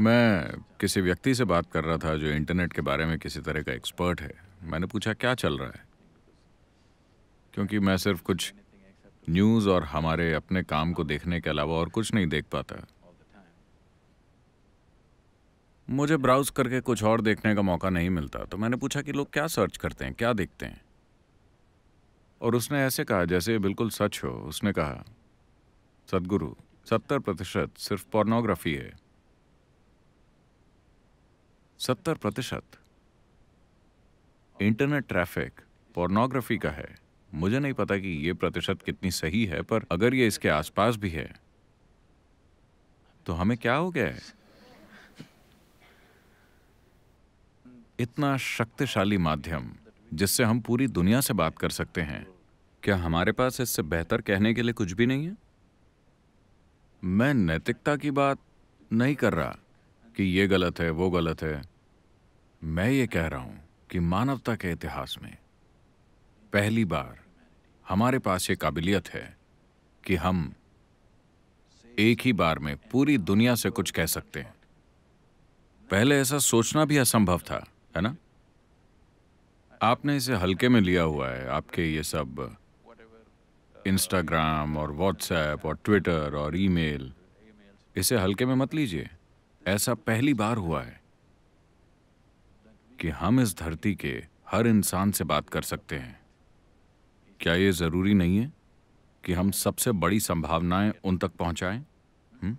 मैं किसी व्यक्ति से बात कर रहा था जो इंटरनेट के बारे में किसी तरह का एक्सपर्ट है मैंने पूछा क्या चल रहा है क्योंकि मैं सिर्फ कुछ न्यूज़ और हमारे अपने काम को देखने के अलावा और कुछ नहीं देख पाता मुझे ब्राउज करके कुछ और देखने का मौका नहीं मिलता तो मैंने पूछा कि लोग क्या सर्च करते हैं क्या देखते हैं और उसने ऐसे कहा जैसे बिल्कुल सच हो उसने कहा सदगुरु सत्तर प्रतिशत सिर्फ पोर्नोग्राफी है सत्तर प्रतिशत इंटरनेट ट्रैफिक पोर्नोग्राफी का है मुझे नहीं पता कि ये प्रतिशत कितनी सही है पर अगर ये इसके आसपास भी है तो हमें क्या हो गया है इतना शक्तिशाली माध्यम जिससे हम पूरी दुनिया से बात कर सकते हैं क्या हमारे पास इससे बेहतर कहने के लिए कुछ भी नहीं है मैं नैतिकता की बात नहीं कर रहा कि ये गलत है वो गलत है मैं ये कह रहा हूं कि मानवता के इतिहास में पहली बार हमारे पास ये काबिलियत है कि हम एक ही बार में पूरी दुनिया से कुछ कह सकते हैं पहले ऐसा सोचना भी असंभव था है ना आपने इसे हल्के में लिया हुआ है आपके ये सब इंस्टाग्राम और व्हाट्सएप और ट्विटर और ईमेल इसे हल्के में मत लीजिए ऐसा पहली बार हुआ है कि हम इस धरती के हर इंसान से बात कर सकते हैं क्या ये ज़रूरी नहीं है कि हम सबसे बड़ी संभावनाएं उन तक पहुंचाएं? हम्म?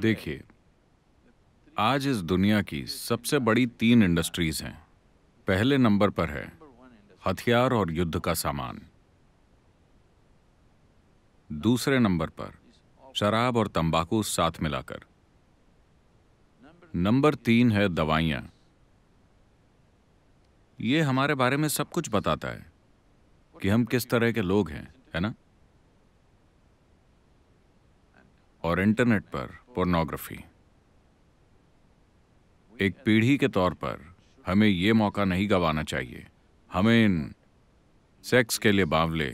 देखिए आज इस दुनिया की सबसे बड़ी तीन इंडस्ट्रीज हैं पहले नंबर पर है हथियार और युद्ध का सामान दूसरे नंबर पर शराब और तंबाकू साथ मिलाकर नंबर तीन है दवाइयां ये हमारे बारे में सब कुछ बताता है कि हम किस तरह के लोग हैं है ना और इंटरनेट पर पोर्नोग्राफी एक पीढ़ी के तौर पर हमें यह मौका नहीं गंवाना चाहिए हमें इन सेक्स के लिए बावले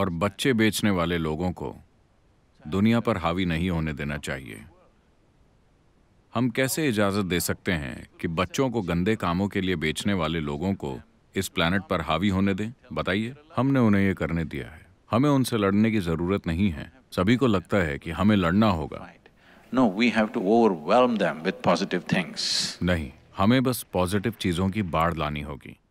और बच्चे बेचने वाले लोगों को दुनिया पर हावी नहीं होने देना चाहिए हम कैसे इजाज़त दे सकते हैं कि बच्चों को गंदे कामों के लिए बेचने वाले लोगों को इस प्लानट पर हावी होने दें बताइए हमने उन्हें ये करने दिया है हमें उनसे लड़ने की ज़रूरत नहीं है सभी को लगता है कि हमें लड़ना होगा no we have to overwhelm them with positive things नहीं हमें बस पॉजिटिव चीज़ों की बाढ़ लानी होगी